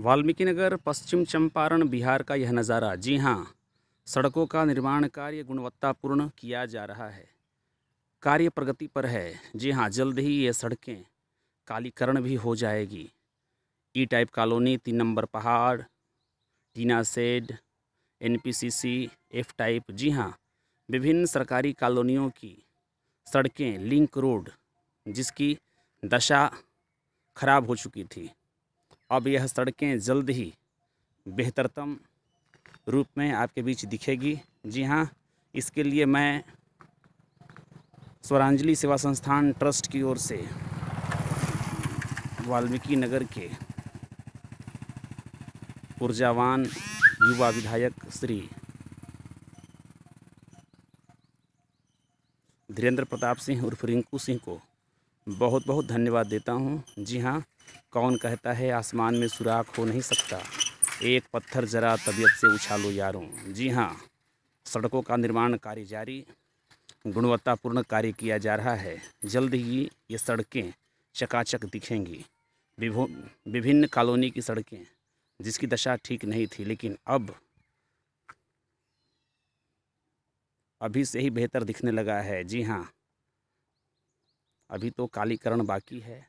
वाल्मीकि नगर पश्चिम चंपारण बिहार का यह नज़ारा जी हाँ सड़कों का निर्माण कार्य गुणवत्तापूर्ण किया जा रहा है कार्य प्रगति पर है जी हाँ जल्द ही ये सड़कें कालीकरण भी हो जाएगी ई टाइप कॉलोनी तीन नंबर पहाड़ टीना सेड एनपीसीसी एफ टाइप जी हाँ विभिन्न सरकारी कॉलोनियों की सड़कें लिंक रोड जिसकी दशा खराब हो चुकी थी अब यह सड़कें जल्द ही बेहतरतम रूप में आपके बीच दिखेगी जी हाँ इसके लिए मैं स्वरांजलि सेवा संस्थान ट्रस्ट की ओर से वाल्मीकि नगर के ऊर्जावान युवा विधायक श्री धीरेन्द्र प्रताप सिंह उर्फ रिंकू सिंह को बहुत बहुत धन्यवाद देता हूँ जी हाँ कौन कहता है आसमान में सुराख हो नहीं सकता एक पत्थर ज़रा तबीयत से उछालो यारों जी हाँ सड़कों का निर्माण कार्य जारी गुणवत्तापूर्ण कार्य किया जा रहा है जल्द ही ये सड़कें चकाचक दिखेंगी विभिन्न कॉलोनी की सड़कें जिसकी दशा ठीक नहीं थी लेकिन अब अभी से ही बेहतर दिखने लगा है जी हाँ अभी तो कालीकरण बाकी है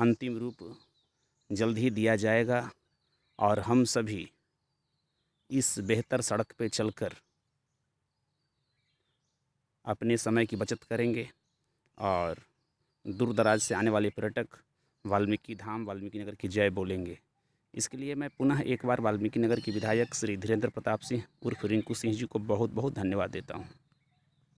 अंतिम रूप जल्द ही दिया जाएगा और हम सभी इस बेहतर सड़क पर चलकर अपने समय की बचत करेंगे और दूर दराज से आने वाले पर्यटक वाल्मीकि धाम वाल्मीकि नगर की जय बोलेंगे इसके लिए मैं पुनः एक बार वाल्मीकि नगर के विधायक श्री धीरेन्द्र प्रताप सिंह उर्फ रिंकू सिंह जी को बहुत बहुत धन्यवाद देता हूँ